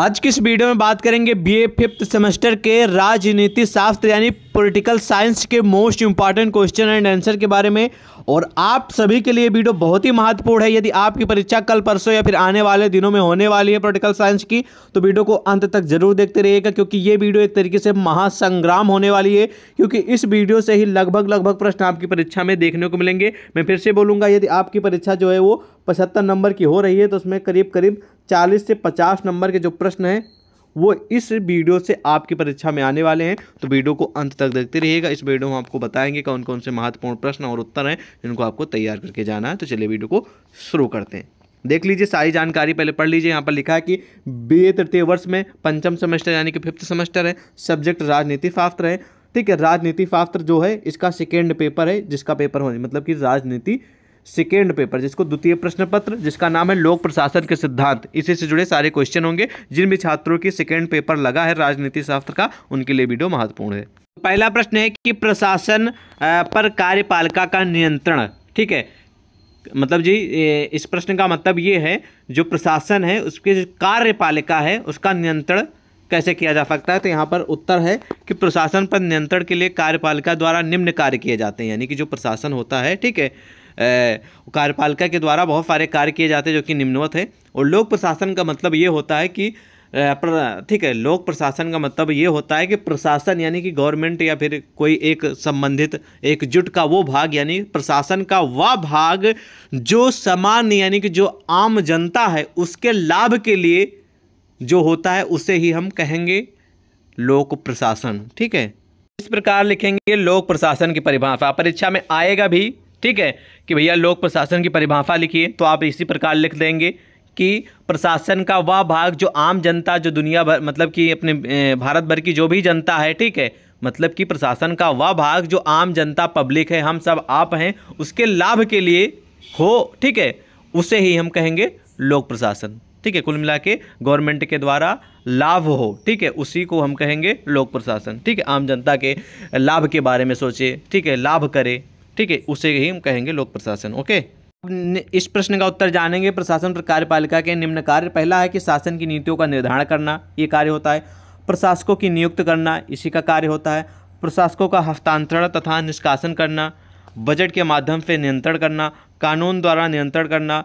आज की इस वीडियो में बात करेंगे बीए फिफ्थ सेमेस्टर के राजनीति शास्त्र यानी पॉलिटिकल साइंस के most important question and answer के बारे में और आप सभी के लिए वीडियो बहुत ही महत्वपूर्ण है यदि आपकी परीक्षा कल परसों या फिर आने वाले दिनों में होने वाली है पॉलिटिकल साइंस की तो वीडियो को अंत तक जरूर देखते रहिएगा क्योंकि ये वीडियो एक तरीके से महासंग्राम होने वाली है क्योंकि इस वीडियो से ही लगभग लगभग प्रश्न आपकी परीक्षा में देखने को मिलेंगे मैं फिर से बोलूँगा यदि आपकी परीक्षा जो है वो पचहत्तर नंबर की हो रही है तो उसमें करीब करीब 40 से 50 नंबर के जो प्रश्न हैं वो इस वीडियो से आपकी परीक्षा में आने वाले हैं तो वीडियो को अंत तक देखते रहिएगा इस वीडियो में आपको बताएंगे कौन कौन से महत्वपूर्ण प्रश्न और उत्तर हैं जिनको आपको तैयार करके जाना है तो चलिए वीडियो को शुरू करते हैं देख लीजिए सारी जानकारी पहले पढ़ लीजिए यहाँ पर लिखा है कि बी तृतीय वर्ष में पंचम सेमेस्टर यानी कि फिफ्थ सेमेस्टर है सब्जेक्ट राजनीति शास्त्र है ठीक है राजनीति शास्त्र जो है इसका सेकेंड पेपर है जिसका पेपर होने मतलब कि राजनीति सेकेंड पेपर जिसको द्वितीय प्रश्न पत्र जिसका नाम है लोक प्रशासन के सिद्धांत इसी से जुड़े सारे क्वेश्चन होंगे जिन भी छात्रों की सेकेंड पेपर लगा है राजनीति शास्त्र का उनके लिए वीडियो महत्वपूर्ण है पहला प्रश्न है कि प्रशासन पर कार्यपालिका का नियंत्रण ठीक है मतलब जी इस प्रश्न का मतलब ये है जो प्रशासन है उसके जो कार्यपालिका है उसका नियंत्रण कैसे किया जा सकता है तो यहाँ पर उत्तर है कि प्रशासन पर नियंत्रण के लिए कार्यपालिका द्वारा निम्न कार्य किए जाते हैं यानी कि जो प्रशासन होता है ठीक है कार्यपालिका के द्वारा बहुत सारे कार्य किए जाते हैं जो कि निम्नवत है और लोक प्रशासन का मतलब ये होता है कि ठीक है लोक प्रशासन का मतलब ये होता है कि प्रशासन यानी कि गवर्नमेंट या फिर कोई एक संबंधित एक जुट का वो भाग यानी प्रशासन का वह भाग जो सामान्य यानी कि जो आम जनता है उसके लाभ के लिए जो होता है उसे ही हम कहेंगे लोक प्रशासन ठीक है इस प्रकार लिखेंगे लोक प्रशासन की परिभाषा परीक्षा में आएगा भी ठीक है कि भैया लोक प्रशासन की परिभाषा लिखिए तो आप इसी प्रकार लिख देंगे कि प्रशासन का वह भाग जो आम जनता जो दुनिया भर मतलब कि अपने भारत भर की जो भी जनता है ठीक है मतलब कि प्रशासन का वह भाग जो आम जनता पब्लिक है हम सब आप हैं उसके लाभ के लिए हो ठीक है उसे ही हम कहेंगे लोक प्रशासन ठीक है कुल मिला के गवर्नमेंट के द्वारा लाभ हो ठीक है उसी को हम कहेंगे लोक प्रशासन ठीक है आम जनता के लाभ के बारे में सोचे ठीक है लाभ करे ठीक है उसे ही हम कहेंगे लोक प्रशासन ओके इस प्रश्न का उत्तर जानेंगे प्रशासन पर कार्यपालिका के निम्न कार्य पहला है कि शासन की नीतियों का निर्धारण करना ये कार्य होता है प्रशासकों की नियुक्त करना इसी का कार्य होता है प्रशासकों का हस्तांतरण तथा निष्कासन करना बजट के माध्यम से नियंत्रण करना कानून द्वारा नियंत्रण करना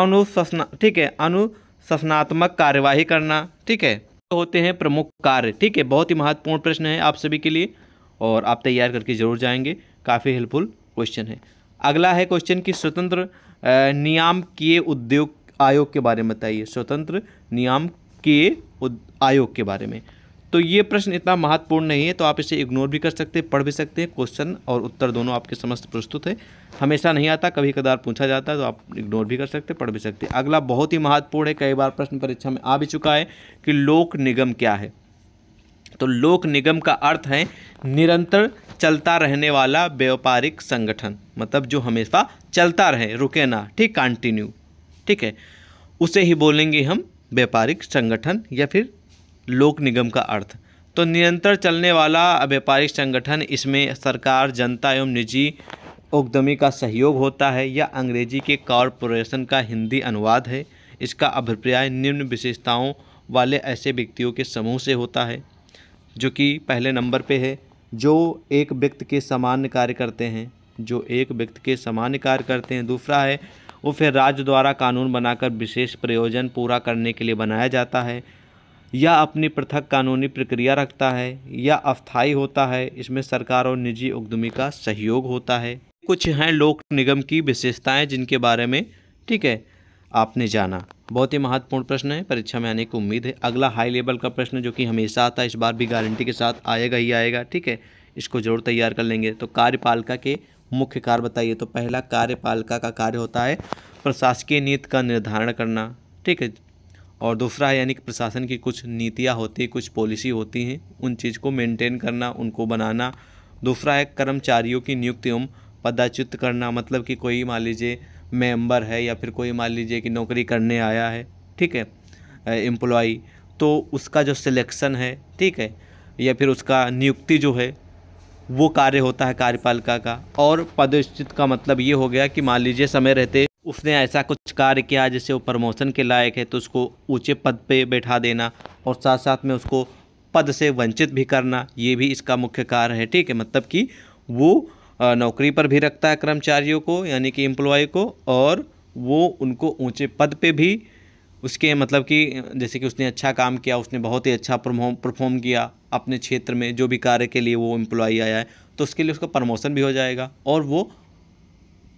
अनुशासना ठीक है अनुशासनात्मक कार्यवाही करना ठीक है तो होते हैं प्रमुख कार्य ठीक है बहुत ही महत्वपूर्ण प्रश्न है आप सभी के लिए और आप तैयार करके जरूर जाएंगे काफ़ी हेल्पफुल क्वेश्चन है अगला है क्वेश्चन कि स्वतंत्र नियाम किए उद्योग आयोग के बारे में बताइए स्वतंत्र नियाम के आयोग के बारे में तो ये प्रश्न इतना महत्वपूर्ण नहीं है तो आप इसे इग्नोर भी कर सकते हैं पढ़ भी सकते हैं क्वेश्चन और उत्तर दोनों आपके समस्त प्रस्तुत है हमेशा नहीं आता कभी कदार पूछा जाता है तो आप इग्नोर भी कर सकते हैं पढ़ भी सकते हैं अगला बहुत ही महत्वपूर्ण है कई बार प्रश्न परीक्षा में आ भी चुका है कि लोक निगम क्या है तो लोक निगम का अर्थ है निरंतर चलता रहने वाला व्यापारिक संगठन मतलब जो हमेशा चलता रहे रुके ना ठीक कंटिन्यू ठीक है उसे ही बोलेंगे हम व्यापारिक संगठन या फिर लोक निगम का अर्थ तो निरंतर चलने वाला व्यापारिक संगठन इसमें सरकार जनता एवं निजी उद्यमी का सहयोग होता है या अंग्रेजी के कॉरपोरेशन का हिंदी अनुवाद है इसका अभिप्राय निम्न विशेषताओं वाले ऐसे व्यक्तियों के समूह से होता है जो कि पहले नंबर पे है जो एक व्यक्ति के सामान्य कार्य करते हैं जो एक व्यक्ति के सामान्य कार्य करते हैं दूसरा है वो फिर राज्य द्वारा कानून बनाकर विशेष प्रयोजन पूरा करने के लिए बनाया जाता है या अपनी पृथक कानूनी प्रक्रिया रखता है या अस्थायी होता है इसमें सरकार और निजी उद्यमी का सहयोग होता है कुछ हैं लोक निगम की विशेषताएं जिनके बारे में ठीक है आपने जाना बहुत ही महत्वपूर्ण प्रश्न है परीक्षा में आने की उम्मीद है अगला हाई लेवल का प्रश्न जो कि हमेशा आता है इस बार भी गारंटी के साथ आएगा ही आएगा ठीक है इसको जरूर तैयार कर लेंगे तो कार्यपालिका के मुख्य कार्य बताइए तो पहला कार्यपालिका का कार्य होता है प्रशासकीय नीति का निर्धारण करना ठीक है और दूसरा है यानी कि प्रशासन की कुछ नीतियाँ होती हैं कुछ पॉलिसी होती हैं उन चीज़ को मेंटेन करना उनको बनाना दूसरा है कर्मचारियों की नियुक्ति एवं पदाच्युत करना मतलब कि कोई मान लीजिए मेंबर है या फिर कोई मान लीजिए कि नौकरी करने आया है ठीक है एम्प्लॉय तो उसका जो सिलेक्शन है ठीक है या फिर उसका नियुक्ति जो है वो कार्य होता है कार्यपालिका का और पदस्थित का मतलब ये हो गया कि मान लीजिए समय रहते उसने ऐसा कुछ कार्य किया जिससे वो प्रमोशन के लायक है तो उसको ऊंचे पद पे बैठा देना और साथ साथ में उसको पद से वंचित भी करना ये भी इसका मुख्य कार्य है ठीक है मतलब कि वो नौकरी पर भी रखता है कर्मचारियों को यानी कि एम्प्लॉय को और वो उनको ऊंचे पद पे भी उसके मतलब कि जैसे कि उसने अच्छा काम किया उसने बहुत ही अच्छा परफॉर्म किया अपने क्षेत्र में जो भी कार्य के लिए वो एम्प्लॉय आया है तो उसके लिए उसका प्रमोशन भी हो जाएगा और वो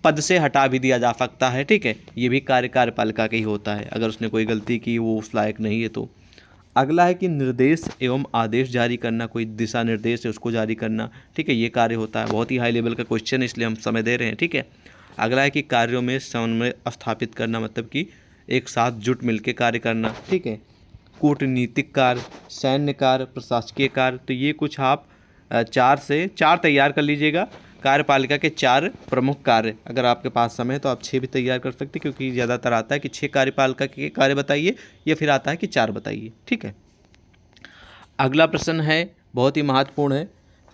पद से हटा भी दिया जा सकता है ठीक है ये भी कार्य कार्यपालिका का ही होता है अगर उसने कोई गलती की वो उस लायक नहीं है तो अगला है कि निर्देश एवं आदेश जारी करना कोई दिशा निर्देश है उसको जारी करना ठीक है ये कार्य होता है बहुत ही हाई लेवल का क्वेश्चन है इसलिए हम समय दे रहे हैं ठीक है अगला है कि कार्यों में समन्वय स्थापित करना मतलब कि एक साथ जुट मिल कार्य करना ठीक है कूटनीतिक कार्य सैन्य कार्य प्रशासकीय कार्य तो ये कुछ आप चार से चार तैयार कर लीजिएगा कार्यपालिका के चार प्रमुख कार्य अगर आपके पास समय है तो आप छः भी तैयार कर सकते क्योंकि ज़्यादातर आता है कि छः कार्यपालिका के कार्य बताइए या फिर आता है कि चार बताइए ठीक है अगला प्रश्न है बहुत ही महत्वपूर्ण है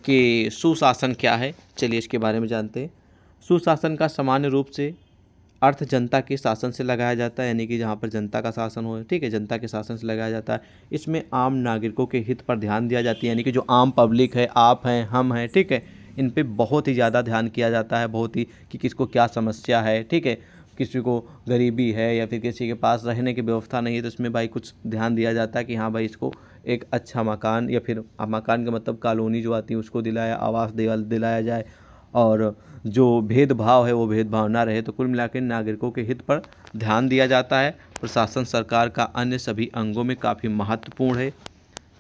कि सुशासन क्या है चलिए इसके बारे में जानते हैं सुशासन का सामान्य रूप से अर्थ जनता के शासन से लगाया जाता है यानी कि जहाँ पर जनता का शासन हो ठीक है जनता के शासन से लगाया जाता है इसमें आम नागरिकों के हित पर ध्यान दिया जाता है यानी कि जो आम पब्लिक है आप हैं हम हैं ठीक है इन पर बहुत ही ज़्यादा ध्यान किया जाता है बहुत ही कि किसको क्या समस्या है ठीक है किसी को गरीबी है या फिर किसी के पास रहने की व्यवस्था नहीं है तो इसमें भाई कुछ ध्यान दिया जाता है कि हाँ भाई इसको एक अच्छा मकान या फिर मकान का मतलब कॉलोनी जो आती है उसको दिलाया आवास दिलाया जाए और जो भेदभाव है वो भेदभाव ना रहे तो कुल मिला नागरिकों के हित पर ध्यान दिया जाता है प्रशासन सरकार का अन्य सभी अंगों में काफ़ी महत्वपूर्ण है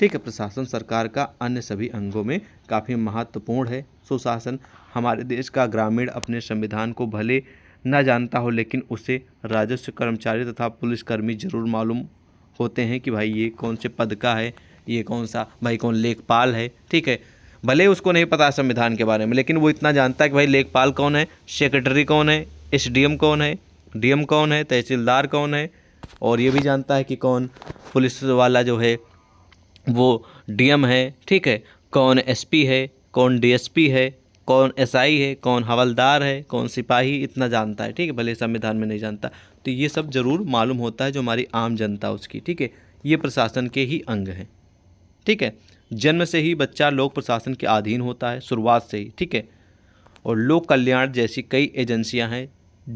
ठीक है प्रशासन सरकार का अन्य सभी अंगों में काफ़ी महत्वपूर्ण है सुशासन हमारे देश का ग्रामीण अपने संविधान को भले न जानता हो लेकिन उसे राजस्व कर्मचारी तथा पुलिसकर्मी जरूर मालूम होते हैं कि भाई ये कौन से पद का है ये कौन सा भाई कौन लेखपाल है ठीक है भले उसको नहीं पता संविधान के बारे में लेकिन वो इतना जानता है कि भाई लेखपाल कौन है सेक्रेटरी कौन है एस कौन है डीएम कौन है तहसीलदार कौन है और ये भी जानता है कि कौन पुलिस वाला जो है वो डीएम है ठीक है कौन एसपी है कौन डीएसपी है कौन एसआई है कौन हवलदार है कौन सिपाही इतना जानता है ठीक है भले संविधान में नहीं जानता तो ये सब ज़रूर मालूम होता है जो हमारी आम जनता उसकी ठीक है ये प्रशासन के ही अंग हैं ठीक है जन्म से ही बच्चा लोक प्रशासन के अधीन होता है शुरुआत से ही ठीक है और लोक कल्याण जैसी कई एजेंसियां हैं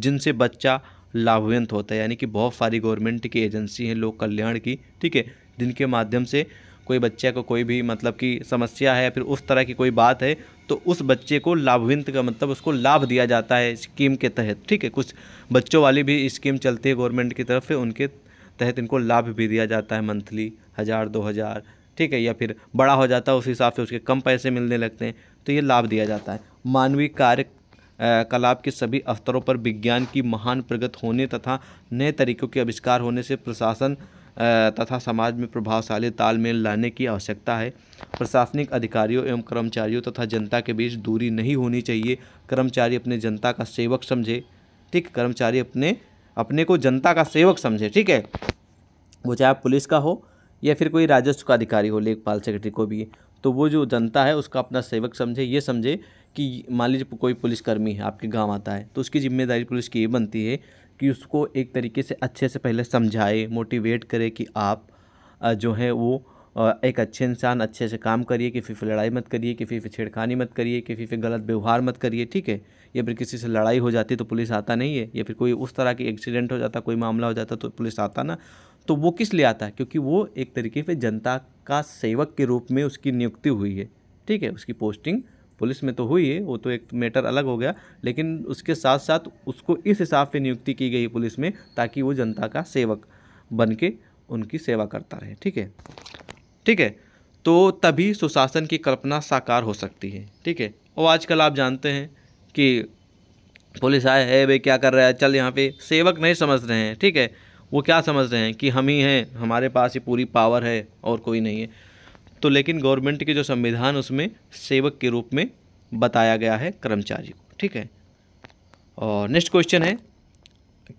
जिनसे बच्चा लाभान्वित होता है यानी कि बहुत सारी गवर्नमेंट की एजेंसी हैं लोक कल्याण की ठीक है जिनके माध्यम से कोई बच्चे को कोई भी मतलब की समस्या है फिर उस तरह की कोई बात है तो उस बच्चे को लाभविंत का मतलब उसको लाभ दिया जाता है स्कीम के तहत ठीक है कुछ बच्चों वाली भी स्कीम चलती है गवर्नमेंट की तरफ से उनके तहत इनको लाभ भी दिया जाता है मंथली हज़ार दो हज़ार ठीक है या फिर बड़ा हो जाता है उस हिसाब से उसके कम पैसे मिलने लगते हैं तो ये लाभ दिया जाता है मानवीय कार्य कलाप के सभी स्तरों पर विज्ञान की महान प्रगत होने तथा नए तरीकों के आविष्कार होने से प्रशासन तथा समाज में प्रभावशाली तालमेल लाने की आवश्यकता है प्रशासनिक अधिकारियों एवं कर्मचारियों तथा जनता के बीच दूरी नहीं होनी चाहिए कर्मचारी अपने जनता का सेवक समझे ठीक कर्मचारी अपने अपने को जनता का सेवक समझे ठीक है वो चाहे पुलिस का हो या फिर कोई राजस्व का अधिकारी हो लेखपाल सेक्रेटरी को भी तो वो जो जनता है उसका अपना सेवक समझे ये समझे कि मान लीजिए कोई पुलिसकर्मी है आपके गांव आता है तो उसकी जिम्मेदारी पुलिस की ये बनती है कि उसको एक तरीके से अच्छे से पहले समझाए मोटिवेट करे कि आप जो है वो एक अच्छे इंसान अच्छे से काम करिए कि फिर लड़ाई मत करिए कि फिर छेड़खानी मत करिए कि फिर गलत व्यवहार मत करिए ठीक है या फिर किसी से लड़ाई हो जाती तो पुलिस आता नहीं है या फिर कोई उस तरह की एक्सीडेंट हो जाता कोई मामला हो जाता तो पुलिस आता ना तो वो किस लिए आता है क्योंकि वो एक तरीके से जनता का सेवक के रूप में उसकी नियुक्ति हुई है ठीक है उसकी पोस्टिंग पुलिस में तो हुई है वो तो एक मैटर अलग हो गया लेकिन उसके साथ साथ उसको इस हिसाब से नियुक्ति की गई पुलिस में ताकि वो जनता का सेवक बन के उनकी सेवा करता रहे ठीक है ठीक है तो तभी सुशासन की कल्पना साकार हो सकती है ठीक है और आजकल आप जानते हैं कि पुलिस आए है भाई क्या कर रहा है चल यहाँ पे सेवक नहीं समझ रहे हैं ठीक है वो क्या समझ रहे हैं कि हम ही हैं हमारे पास ये पूरी पावर है और कोई नहीं है तो लेकिन गवर्नमेंट के जो संविधान उसमें सेवक के रूप में बताया गया है कर्मचारी को ठीक है और नेक्स्ट क्वेश्चन है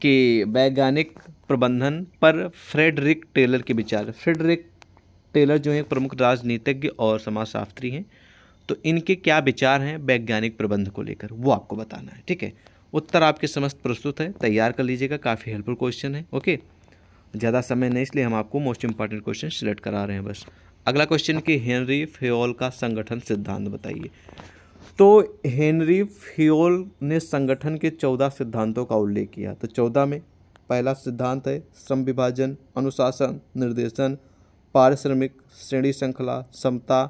कि वैज्ञानिक प्रबंधन पर फ्रेडरिक टेलर के विचार फ्रेडरिक टेलर जो है प्रमुख राजनीतिज्ञ और समाजशास्त्री हैं तो इनके क्या विचार हैं वैज्ञानिक प्रबंध को लेकर वो आपको बताना है ठीक है उत्तर आपके समस्त प्रस्तुत है तैयार कर लीजिएगा काफ़ी हेल्पफुल क्वेश्चन है ओके ज़्यादा समय नहीं इसलिए हम आपको मोस्ट इंपॉर्टेंट क्वेश्चन सिलेक्ट करा रहे हैं बस अगला क्वेश्चन कि हेनरी फ्योल का संगठन सिद्धांत बताइए तो हेनरी फ्योल ने संगठन के चौदह सिद्धांतों का उल्लेख किया तो चौदह में पहला सिद्धांत है श्रम विभाजन अनुशासन निर्देशन पारिश्रमिक श्रेणी श्रृंखला समता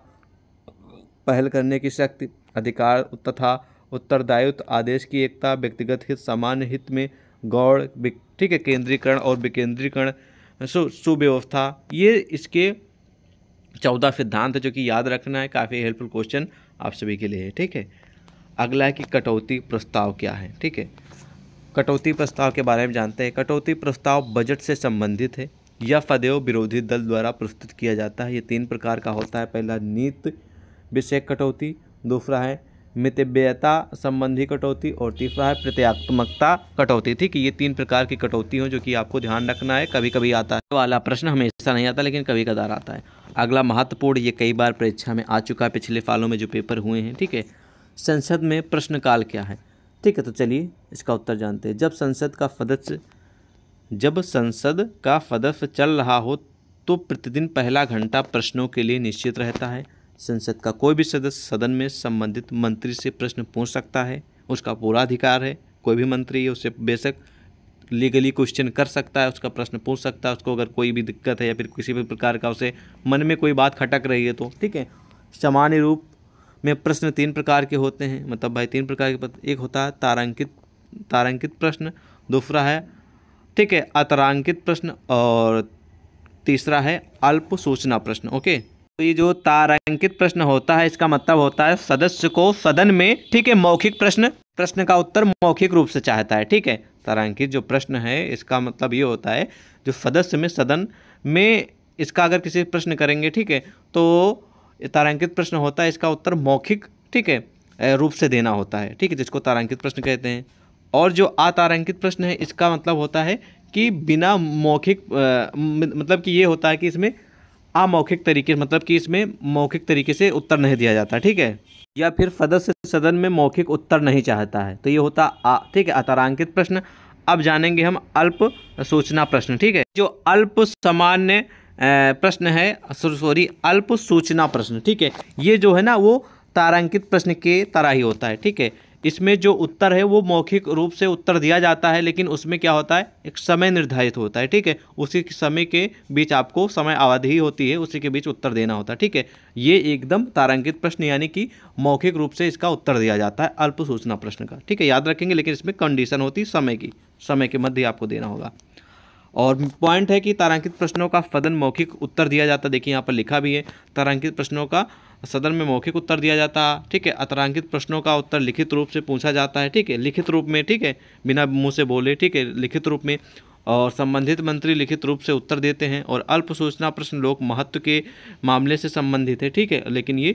पहल करने की शक्ति अधिकार तथा उत्तरदायित्व आदेश की एकता व्यक्तिगत हित सामान्य हित में गौर ठीक है केंद्रीकरण और विकेंद्रीकरण सुव्यवस्था ये इसके चौदह सिद्धांत जो कि याद रखना है काफ़ी हेल्पफुल क्वेश्चन आप सभी के लिए है ठीक है अगला है कि कटौती प्रस्ताव क्या है ठीक है कटौती प्रस्ताव के बारे में जानते हैं कटौती प्रस्ताव बजट से संबंधित है यह फदेव विरोधी दल द्वारा प्रस्तुत किया जाता है ये तीन प्रकार का होता है पहला नीति विषय कटौती दूसरा है मितव्ययता संबंधी कटौती और तीसरा है प्रत्यात्मकता कटौती ठीक है ये तीन प्रकार की कटौती हो जो कि आपको ध्यान रखना है कभी कभी आता है वाला प्रश्न हमेशा नहीं आता लेकिन कभी कदार आता है अगला महत्वपूर्ण ये कई बार परीक्षा में आ चुका है पिछले सालों में जो पेपर हुए हैं ठीक है संसद में प्रश्नकाल क्या है ठीक है तो चलिए इसका उत्तर जानते हैं जब संसद का सदस्य जब संसद का सदस्य चल रहा हो तो प्रतिदिन पहला घंटा प्रश्नों के लिए निश्चित रहता है संसद का कोई भी सदस्य सदन में संबंधित मंत्री से प्रश्न पूछ सकता है उसका पूरा अधिकार है कोई भी मंत्री उससे बेशक लीगली क्वेश्चन कर सकता है उसका प्रश्न पूछ सकता है उसको अगर कोई भी दिक्कत है या फिर किसी भी प्रकार का उसे मन में कोई बात खटक रही है तो ठीक है सामान्य रूप में प्रश्न तीन प्रकार के होते हैं मतलब भाई तीन प्रकार के एक होता है तारांकित तारांकित प्रश्न दूसरा है ठीक है अतरांकित प्रश्न और तीसरा है अल्प सूचना प्रश्न ओके तो ये जो तारांकित प्रश्न होता है इसका मतलब होता है सदस्य को सदन में ठीक है मौखिक प्रश्न प्रश्न का उत्तर मौखिक रूप से चाहता है ठीक है तारांकित जो प्रश्न है इसका मतलब ये होता है जो सदस्य में सदन में इसका अगर किसी प्रश्न करेंगे ठीक है तो तारांकित प्रश्न होता है इसका उत्तर मौखिक ठीक है रूप से देना होता है ठीक है जिसको तारांकित प्रश्न कहते हैं और जो अतारांकित प्रश्न है इसका मतलब होता है कि बिना मौखिक मतलब कि ये होता है कि इसमें अमौखिक तरीके मतलब कि इसमें मौखिक तरीके से उत्तर नहीं दिया जाता ठीक है या फिर सदस्य सदन में मौखिक उत्तर नहीं चाहता है तो ये होता आ ठीक है अतरांकित प्रश्न अब जानेंगे हम अल्प सूचना प्रश्न ठीक है जो अल्प सामान्य प्रश्न है सॉरी अल्प सूचना प्रश्न ठीक है ये जो है ना वो तारांकित प्रश्न के तरह ही होता है ठीक है इसमें जो उत्तर है वो मौखिक रूप से उत्तर दिया जाता है लेकिन उसमें क्या होता है एक समय निर्धारित होता है ठीक है उसी समय के बीच आपको समय अवधि होती है उसी के बीच उत्तर देना होता है ठीक है ये एकदम तारांकित प्रश्न यानी कि मौखिक रूप से इसका उत्तर दिया जाता है अल्प सूचना प्रश्न का ठीक है याद रखेंगे लेकिन इसमें कंडीशन होती है समय की समय के मध्य आपको देना होगा और पॉइंट है कि तारांकित प्रश्नों का फदन मौखिक उत्तर दिया जाता है देखिए यहाँ पर लिखा भी है तारांकित प्रश्नों का सदन में मौखिक उत्तर दिया जाता ठीक है अतरांकित प्रश्नों का उत्तर लिखित रूप से पूछा जाता है ठीक है लिखित रूप में ठीक है बिना मुँह से बोले ठीक है लिखित रूप में और संबंधित मंत्री लिखित रूप से उत्तर देते हैं और अल्प सूचना प्रश्न लोक महत्व के मामले से संबंधित है ठीक है लेकिन ये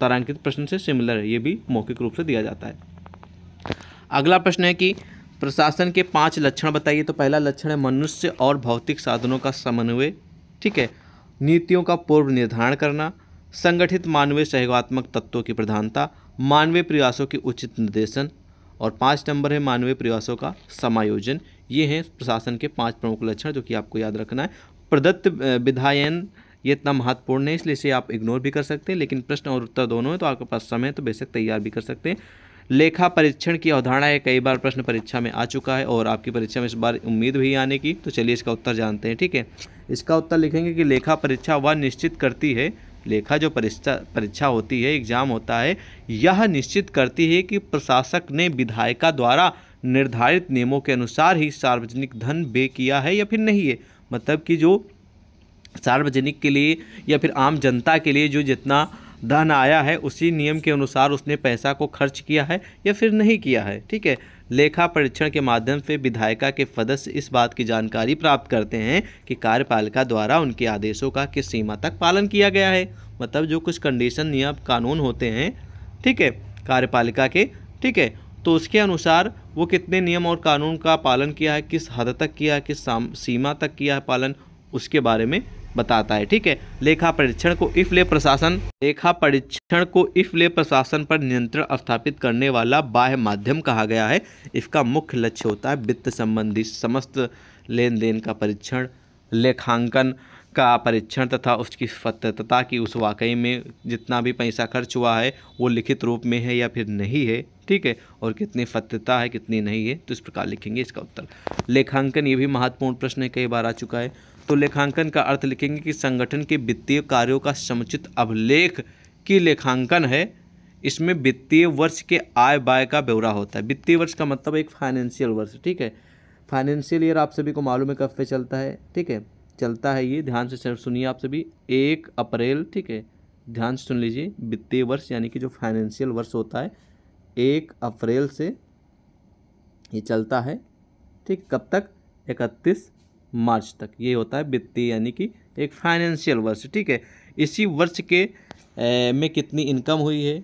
तारांकित प्रश्न से सिमिलर है ये भी मौखिक रूप से दिया जाता है अगला प्रश्न है कि प्रशासन के पांच लक्षण बताइए तो पहला लक्षण है मनुष्य और भौतिक साधनों का समन्वय ठीक है नीतियों का पूर्व निर्धारण करना संगठित मानवीय सहयोगात्मक तत्वों की प्रधानता मानवीय प्रयासों के उचित निर्देशन और पाँच नंबर है मानवीय प्रयासों का समायोजन ये हैं प्रशासन के पाँच प्रमुख लक्षण जो कि आपको याद रखना है प्रदत्त विधायन ये इतना महत्वपूर्ण है इसलिए इसे आप इग्नोर भी कर सकते हैं लेकिन प्रश्न और उत्तर दोनों हैं तो आपके पास समय है तो बेशक तैयार भी कर सकते हैं लेखा परीक्षण की अवधारणा है कई बार प्रश्न परीक्षा में आ चुका है और आपकी परीक्षा में इस बार उम्मीद भी आने की तो चलिए इसका उत्तर जानते हैं ठीक है इसका उत्तर लिखेंगे कि लेखा परीक्षा वह निश्चित करती है लेखा जो परीक्षा परीक्षा होती है एग्जाम होता है यह निश्चित करती है कि प्रशासक ने विधायिका द्वारा निर्धारित नियमों के अनुसार ही सार्वजनिक धन बे किया है या फिर नहीं है मतलब कि जो सार्वजनिक के लिए या फिर आम जनता के लिए जो जितना धन आया है उसी नियम के अनुसार उसने पैसा को खर्च किया है या फिर नहीं किया है ठीक है लेखा परीक्षण के माध्यम से विधायिका के सदस्य इस बात की जानकारी प्राप्त करते हैं कि कार्यपालिका द्वारा उनके आदेशों का किस सीमा तक पालन किया गया है मतलब जो कुछ कंडीशन नियम कानून होते हैं ठीक है कार्यपालिका के ठीक है तो उसके अनुसार वो कितने नियम और कानून का पालन किया है किस हद तक किया है किस सीमा तक किया है पालन उसके बारे में बताता है ठीक है लेखा परीक्षण को इफले प्रशासन लेखा परीक्षण को इफले प्रशासन पर नियंत्रण स्थापित करने वाला बाह्य माध्यम कहा गया है इसका मुख्य लक्ष्य होता है वित्त संबंधी समस्त लेन देन का परीक्षण लेखांकन का परीक्षण तथा उसकी सत्यता की उस वाकई में जितना भी पैसा खर्च हुआ है वो लिखित रूप में है या फिर नहीं है ठीक है और कितनी सत्यता है कितनी नहीं है तो इस प्रकार लिखेंगे इसका उत्तर लेखांकन ये भी महत्वपूर्ण प्रश्न है कई बार आ चुका है तो लेखांकन का अर्थ लिखेंगे कि संगठन के वित्तीय कार्यों का समुचित अभिलेख की लेखांकन है इसमें वित्तीय वर्ष के आय बाय का ब्यौरा होता है वित्तीय वर्ष का मतलब एक फाइनेंशियल वर्ष ठीक है फाइनेंशियल ईयर आप सभी को मालूम है कब पे चलता है ठीक है चलता है ये ध्यान से सुनिए आप सभी एक अप्रैल ठीक है ध्यान से सुन लीजिए वित्तीय वर्ष यानी कि जो फाइनेंशियल वर्ष होता है एक अप्रैल से ये चलता है ठीक कब तक इकतीस मार्च तक ये होता है वित्तीय यानी कि एक फाइनेंशियल वर्ष ठीक है इसी वर्ष के ए, में कितनी इनकम हुई है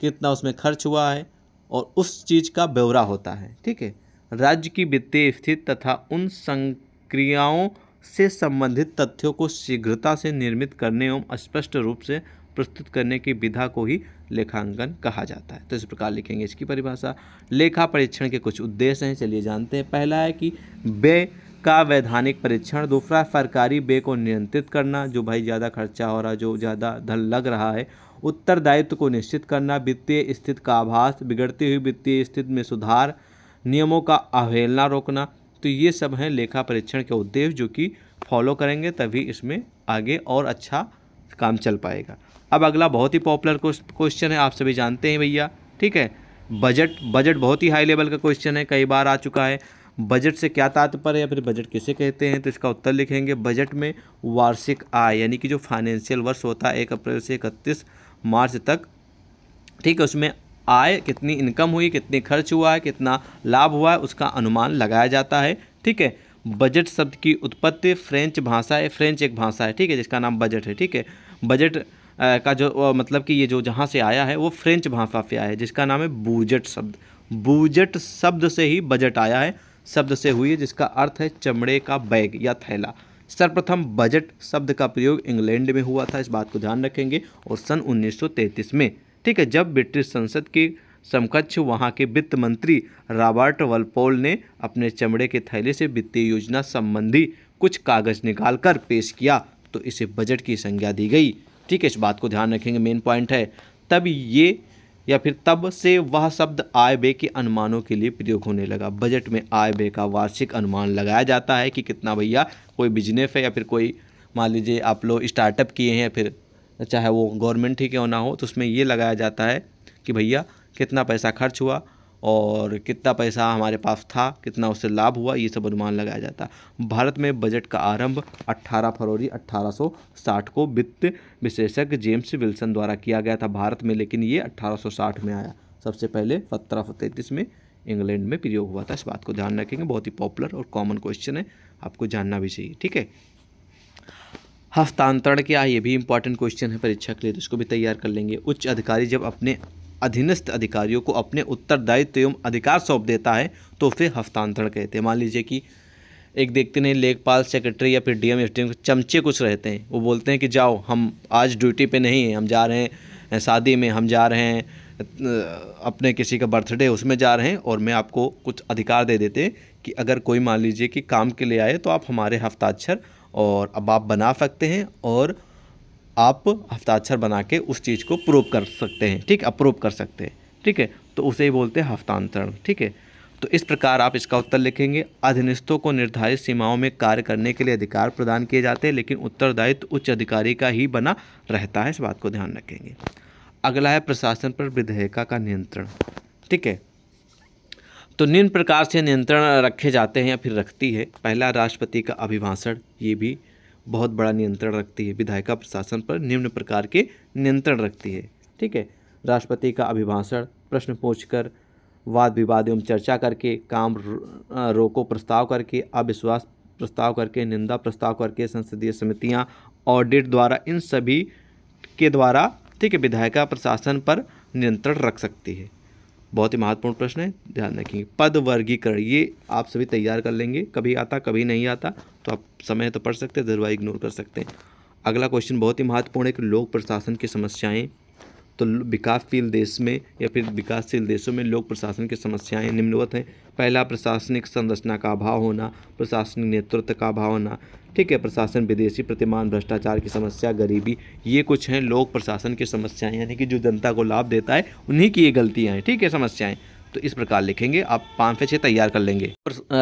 कितना उसमें खर्च हुआ है और उस चीज़ का ब्यौरा होता है ठीक है राज्य की वित्तीय स्थिति तथा उन संक्रियाओं से संबंधित तथ्यों को शीघ्रता से निर्मित करने एवं स्पष्ट रूप से प्रस्तुत करने की विधा को ही लेखांकन कहा जाता है तो इस प्रकार लिखेंगे इसकी परिभाषा लेखा परीक्षण के कुछ उद्देश्य हैं चलिए जानते हैं पहला है कि व्यय का वैधानिक परीक्षण दूसरा सरकारी बे को नियंत्रित करना जो भाई ज़्यादा खर्चा हो रहा जो ज़्यादा धन लग रहा है उत्तरदायित्व को निश्चित करना वित्तीय स्थिति का आभास बिगड़ती हुई वित्तीय स्थिति में सुधार नियमों का अवहेलना रोकना तो ये सब हैं लेखा परीक्षण के उद्देश्य जो कि फॉलो करेंगे तभी इसमें आगे और अच्छा काम चल पाएगा अब अगला बहुत ही पॉपुलर क्वेश्चन है आप सभी जानते हैं भैया ठीक है बजट बजट बहुत ही हाई लेवल का क्वेश्चन है कई बार आ चुका है बजट से क्या तात्पर्य या फिर बजट किसे कहते हैं तो इसका उत्तर लिखेंगे बजट में वार्षिक आय यानी कि जो फाइनेंशियल वर्ष होता है एक अप्रैल से इकतीस मार्च तक ठीक है उसमें आय कितनी इनकम हुई कितनी खर्च हुआ है कितना लाभ हुआ है उसका अनुमान लगाया जाता है ठीक है बजट शब्द की उत्पत्ति फ्रेंच भाषा है फ्रेंच एक भाषा है ठीक है जिसका नाम बजट है ठीक है बजट का जो मतलब कि ये जो जहाँ से आया है वो फ्रेंच भाषा से आया है जिसका नाम है बूजट शब्द बूजट शब्द से ही बजट आया है शब्द से हुई है जिसका अर्थ है चमड़े का बैग या थैला सर्वप्रथम बजट शब्द का प्रयोग इंग्लैंड में हुआ था इस बात को ध्यान रखेंगे और सन 1933 में ठीक है जब ब्रिटिश संसद के समकक्ष वहाँ के वित्त मंत्री रॉबर्ट वलपोल ने अपने चमड़े के थैले से वित्तीय योजना संबंधी कुछ कागज निकालकर पेश किया तो इसे बजट की संज्ञा दी गई ठीक है इस बात को ध्यान रखेंगे मेन पॉइंट है तब ये या फिर तब से वह शब्द आय व्यय के अनुमानों के लिए प्रयोग होने लगा बजट में आय व्यय का वार्षिक अनुमान लगाया जाता है कि कितना भैया कोई बिजनेस है या फिर कोई मान लीजिए आप लोग स्टार्टअप किए हैं या फिर चाहे वो गवर्नमेंट ही क्यों ना हो तो उसमें ये लगाया जाता है कि भैया कितना पैसा खर्च हुआ और कितना पैसा हमारे पास था कितना उससे लाभ हुआ ये सब अनुमान लगाया जाता भारत में बजट का आरंभ 18 फरवरी 1860 को वित्त विशेषज्ञ जेम्स विल्सन द्वारा किया गया था भारत में लेकिन ये 1860 में आया सबसे पहले सत्रह में इंग्लैंड में प्रयोग हुआ था इस बात को ध्यान रखेंगे बहुत ही पॉपुलर और कॉमन क्वेश्चन है आपको जानना भी चाहिए ठीक है हस्तांतरण क्या है ये भी इंपॉर्टेंट क्वेश्चन है परीक्षा के लिए तो इसको भी तैयार कर लेंगे उच्च अधिकारी जब अपने अधीनस्थ अधिकारियों को अपने उत्तरदायित्व एवं अधिकार सौंप देता है तो फिर हस्तांतरण कहते हैं मान लीजिए कि एक देखते नहीं लेखपाल सेक्रेटरी या फिर डी एम के चमचे कुछ रहते हैं वो बोलते हैं कि जाओ हम आज ड्यूटी पे नहीं हैं हम जा रहे हैं शादी में हम जा रहे हैं अपने किसी का बर्थडे उसमें जा रहे हैं और मैं आपको कुछ अधिकार दे देते कि अगर कोई मान लीजिए कि काम के लिए आए तो आप हमारे हफ्ताक्षर और अब आप बना सकते हैं और आप हफ्ताक्षर बना के उस चीज़ को प्रूव कर सकते हैं ठीक अप्रूव कर सकते हैं ठीक है तो उसे ही बोलते हैं हफ्तांतरण ठीक है तो इस प्रकार आप इसका उत्तर लिखेंगे अधीनस्थों को निर्धारित सीमाओं में कार्य करने के लिए अधिकार प्रदान किए जाते हैं लेकिन उत्तरदायित्व उच्च अधिकारी का ही बना रहता है इस बात को ध्यान रखेंगे अगला है प्रशासन पर विधेयिका का नियंत्रण ठीक है तो निम्न प्रकार से नियंत्रण रखे जाते हैं या फिर रखती है पहला राष्ट्रपति का अभिभाषण ये भी बहुत बड़ा नियंत्रण रखती है विधायिका प्रशासन पर निम्न प्रकार के नियंत्रण रखती है ठीक है राष्ट्रपति का अभिभाषण प्रश्न पूछकर वाद विवाद एवं चर्चा करके काम रोको प्रस्ताव करके अविश्वास प्रस्ताव करके निंदा प्रस्ताव करके संसदीय समितियां ऑडिट द्वारा इन सभी के द्वारा ठीक है विधायिका प्रशासन पर नियंत्रण रख सकती है बहुत ही महत्वपूर्ण प्रश्न है ध्यान रखेंगे पद वर्गीकरण ये आप सभी तैयार कर लेंगे कभी आता कभी नहीं आता तो आप समय तो पढ़ सकते हैं जरूर इग्नोर कर सकते हैं अगला क्वेश्चन बहुत ही महत्वपूर्ण है कि लोक प्रशासन की समस्याएं तो विकासशील देश में या फिर विकासशील देशों में लोक प्रशासन की समस्याएं निम्नवत हैं पहला प्रशासनिक संरचना का अभाव होना प्रशासनिक नेतृत्व का अभाव होना ठीक है प्रशासन विदेशी प्रतिमान भ्रष्टाचार की समस्या गरीबी ये कुछ हैं लोक प्रशासन की समस्याएं यानी कि जो जनता को लाभ देता है उन्हीं की ये गलतियाँ हैं ठीक है समस्याएँ तो इस प्रकार लिखेंगे आप पाँच से छः तैयार कर लेंगे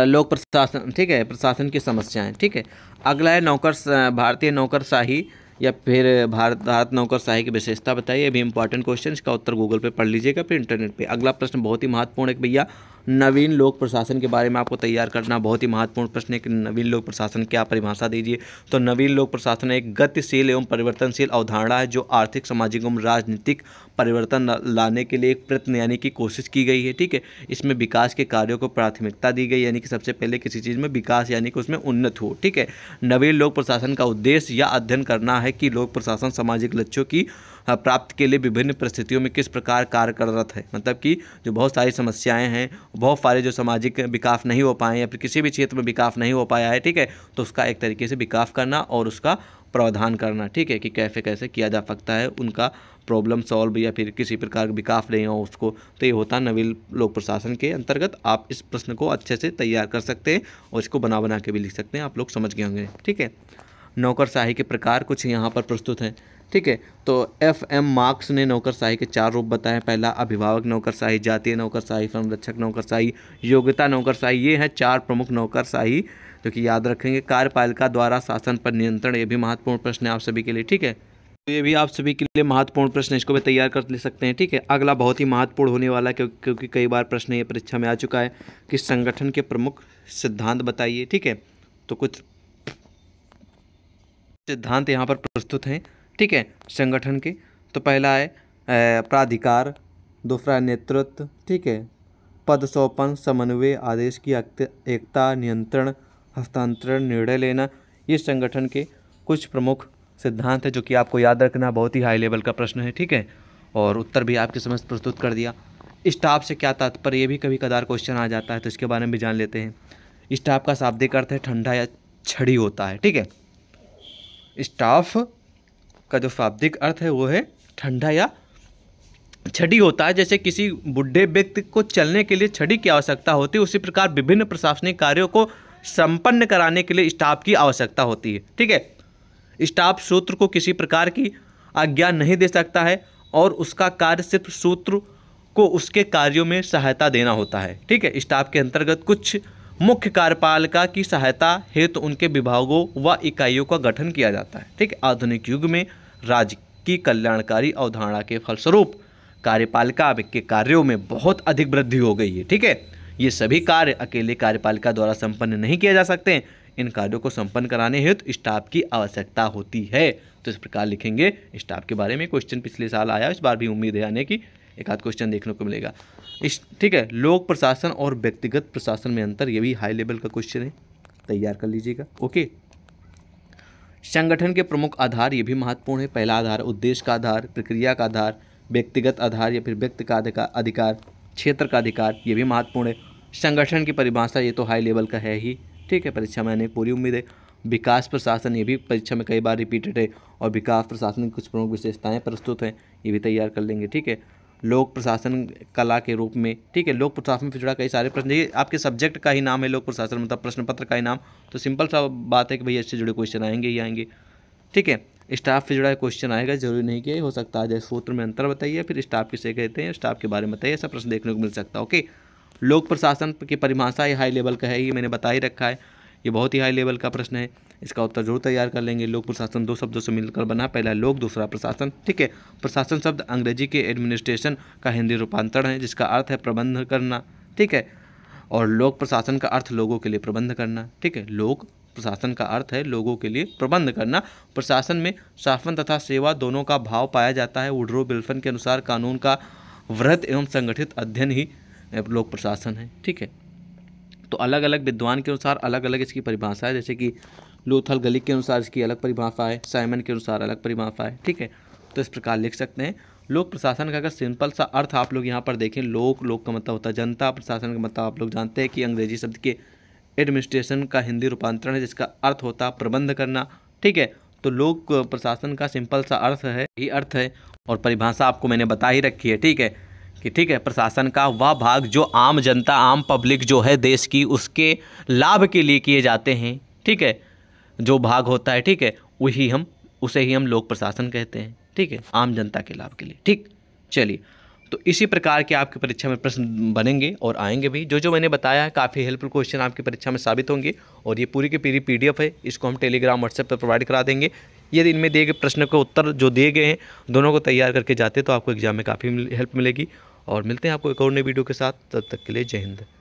लोक प्रशासन ठीक है प्रशासन की समस्याएं ठीक है अगला है नौकर भारतीय नौकरशाही या फिर भारत भारत नौकरशाही की विशेषता बताइए भी इंपॉर्टेंट क्वेश्चन इसका उत्तर गूगल पे पढ़ लीजिएगा फिर इंटरनेट पे अगला प्रश्न बहुत ही महत्वपूर्ण है भैया नवीन लोक प्रशासन के बारे में आपको तैयार करना बहुत ही महत्वपूर्ण प्रश्न है कि नवीन लोक प्रशासन क्या परिभाषा दीजिए तो नवीन लोक प्रशासन एक गतिशील एवं परिवर्तनशील अवधारणा है जो आर्थिक सामाजिक एवं राजनीतिक परिवर्तन लाने के लिए एक प्रयत्न यानी कि कोशिश की गई है ठीक है इसमें विकास के कार्यों को प्राथमिकता दी गई यानी कि सबसे पहले किसी चीज़ में विकास यानी कि उसमें उन्नत हो ठीक है नवीन लोक प्रशासन का उद्देश्य या अध्ययन करना है कि लोक प्रशासन सामाजिक लक्ष्यों की हाँ, प्राप्त के लिए विभिन्न परिस्थितियों में किस प्रकार कार्यरत है मतलब कि जो बहुत सारी समस्याएँ हैं बहुत सारे जो सामाजिक विकास नहीं हो पाए या फिर किसी भी क्षेत्र में विकास नहीं हो पाया है ठीक है तो उसका एक तरीके से विकास करना और उसका प्रावधान करना ठीक है कि कैसे कैसे किया जा सकता है उनका प्रॉब्लम सॉल्व या फिर किसी प्रकार का विकास नहीं हो उसको तो ये होता है नवीन लोक प्रशासन के अंतर्गत आप इस प्रश्न को अच्छे से तैयार कर सकते हैं और इसको बना बना के भी लिख सकते हैं आप लोग समझ गए होंगे ठीक है नौकरशाही के प्रकार कुछ यहाँ पर प्रस्तुत हैं ठीक है तो एफ एम मार्क्स ने नौकरशाही के चार रूप बताए पहला अभिभावक नौकरशाही जातीय नौकरशाही संरक्षक नौकरशाही योग्यता नौकरशाही ये हैं चार प्रमुख नौकरशाही जो कि याद रखेंगे कार्यपालिका द्वारा शासन पर नियंत्रण ये भी महत्वपूर्ण प्रश्न है आप सभी के लिए ठीक है तो ये भी आप सभी के लिए महत्वपूर्ण प्रश्न इसको भी तैयार कर ले सकते हैं ठीक है अगला बहुत ही महत्वपूर्ण होने वाला है क्योंकि कई बार प्रश्न ये परीक्षा में आ चुका है कि संगठन के प्रमुख सिद्धांत बताइए ठीक है तो कुछ सिद्धांत यहाँ पर प्रस्तुत हैं ठीक है संगठन के तो पहला है प्राधिकार दूसरा नेतृत्व ठीक है पद सौपन समन्वय आदेश की एकता नियंत्रण हस्तांतरण निर्णय लेना ये संगठन के कुछ प्रमुख सिद्धांत है जो कि आपको याद रखना बहुत ही हाई लेवल का प्रश्न है ठीक है और उत्तर भी आपके समझ प्रस्तुत कर दिया स्टाफ से क्या तात्पर्य ये भी कभी कदार क्वेश्चन आ जाता है तो इसके बारे में भी जान लेते हैं स्टाफ का शाब्दिक अर्थ है ठंडा या छड़ी होता है ठीक है स्टाफ का जो शाब्दिक अर्थ है वो है ठंडा या छड़ी होता है जैसे किसी बुढ़े व्यक्ति को चलने के लिए छड़ी की आवश्यकता होती है उसी प्रकार विभिन्न प्रशासनिक कार्यों को संपन्न कराने के लिए स्टाफ की आवश्यकता होती है ठीक है स्टाफ सूत्र को किसी प्रकार की आज्ञा नहीं दे सकता है और उसका कार्य सिर्फ सूत्र को उसके कार्यों में सहायता देना होता है ठीक है स्टाफ के अंतर्गत कुछ मुख्य कार्यपालिका की सहायता हेतु तो उनके विभागों व इकाइयों का गठन किया जाता है ठीक है आधुनिक युग में राज्य की कल्याणकारी अवधारणा के फलस्वरूप कार्यपालिका के कार्यों में बहुत अधिक वृद्धि हो गई है ठीक है ये सभी कार्य अकेले कार्यपालिका द्वारा संपन्न नहीं किए जा सकते इन कार्यों को संपन्न कराने हेतु तो स्टाफ की आवश्यकता होती है तो इस प्रकार लिखेंगे स्टाफ के बारे में क्वेश्चन पिछले साल आया इस बार भी उम्मीद है आने की एक आध क्वेश्चन देखने को मिलेगा इस ठीक है लोक प्रशासन और व्यक्तिगत प्रशासन में अंतर ये भी हाई लेवल का क्वेश्चन है तैयार कर लीजिएगा ओके संगठन के प्रमुख आधार ये भी महत्वपूर्ण है पहला आधार उद्देश्य का आधार प्रक्रिया का आधार व्यक्तिगत आधार या फिर व्यक्ति का अधिकार क्षेत्र का अधिकार ये भी महत्वपूर्ण है संगठन की परिभाषा ये तो हाई लेवल का है ही ठीक है परीक्षा में आने पूरी उम्मीद है विकास प्रशासन ये भी परीक्षा में कई बार रिपीटेड है और विकास प्रशासन की कुछ प्रमुख विशेषताएं प्रस्तुत हैं ये भी तैयार कर लेंगे ठीक है लोक प्रशासन कला के रूप में ठीक है लोक प्रशासन से जुड़ा कई सारे प्रश्न देखिए आपके सब्जेक्ट का ही नाम है लोक प्रशासन मतलब प्रश्न पत्र का ही नाम तो सिंपल सा बात है कि भैया इससे जुड़े क्वेश्चन आएंगे ही आएंगे ठीक है स्टाफ से जुड़ा क्वेश्चन आएगा जरूरी नहीं कि हो सकता है जैसे सूत्र में अंतर बताइए फिर स्टाफ किसे कहते हैं स्टाफ के बारे में बताइए ऐसा प्रश्न देखने को मिल सकता है ओके लोक प्रशासन की परिभाषा ये हाई लेवल का है ये मैंने बता ही रखा है ये बहुत ही हाई लेवल का प्रश्न है इसका उत्तर जरूर तैयार कर लेंगे लोक प्रशासन दो शब्दों से मिलकर बना पहला लोक दूसरा प्रशासन ठीक है प्रशासन शब्द अंग्रेजी के एडमिनिस्ट्रेशन का हिंदी रूपांतरण है जिसका अर्थ है प्रबंध करना ठीक है और लोक प्रशासन का अर्थ लोगों के लिए प्रबंध करना ठीक है लोक प्रशासन का अर्थ है लोगों के लिए प्रबंध करना प्रशासन में शासन तथा सेवा दोनों का भाव पाया जाता है उड्रो बिल्फन के अनुसार कानून का व्रत एवं संगठित अध्ययन ही लोक प्रशासन है ठीक है तो अलग अलग विद्वान के अनुसार अलग अलग इसकी परिभाषा है जैसे कि लोथल गलिक के अनुसार इसकी अलग परिभाषा है साइमन के अनुसार अलग परिभाषा है ठीक है तो इस प्रकार लिख सकते हैं लोक प्रशासन का अगर सिंपल सा अर्थ आप लोग यहाँ पर देखें लोक लोक का मतलब होता है जनता प्रशासन का मतलब आप लोग जानते हैं कि अंग्रेजी शब्द के एडमिनिस्ट्रेशन का हिंदी रूपांतरण है जिसका अर्थ होता है प्रबंध करना ठीक है तो लोक प्रशासन का सिंपल सा अर्थ है ही अर्थ है और परिभाषा आपको मैंने बता ही रखी है ठीक है कि ठीक है प्रशासन का वह भाग जो आम जनता आम पब्लिक जो है देश की उसके लाभ के लिए किए जाते हैं ठीक है जो भाग होता है ठीक है वही हम उसे ही हम लोक प्रशासन कहते हैं ठीक है आम जनता के लाभ के लिए ठीक चलिए तो इसी प्रकार के आपकी परीक्षा में प्रश्न बनेंगे और आएंगे भी जो जो मैंने बताया है काफ़ी हेल्पफुल क्वेश्चन आपकी परीक्षा में साबित होंगे और ये पूरी की पूरी पीडीएफ है इसको हम टेलीग्राम व्हाट्सएप पर प्रोवाइड करा देंगे यदि इनमें दिए गए प्रश्न के उत्तर जो दिए गए हैं दोनों को तैयार करके जाते तो आपको एग्जाम में काफ़ी हेल्प मिलेगी और मिलते हैं आपको एक और नई वीडियो के साथ तब तक के लिए जय हिंद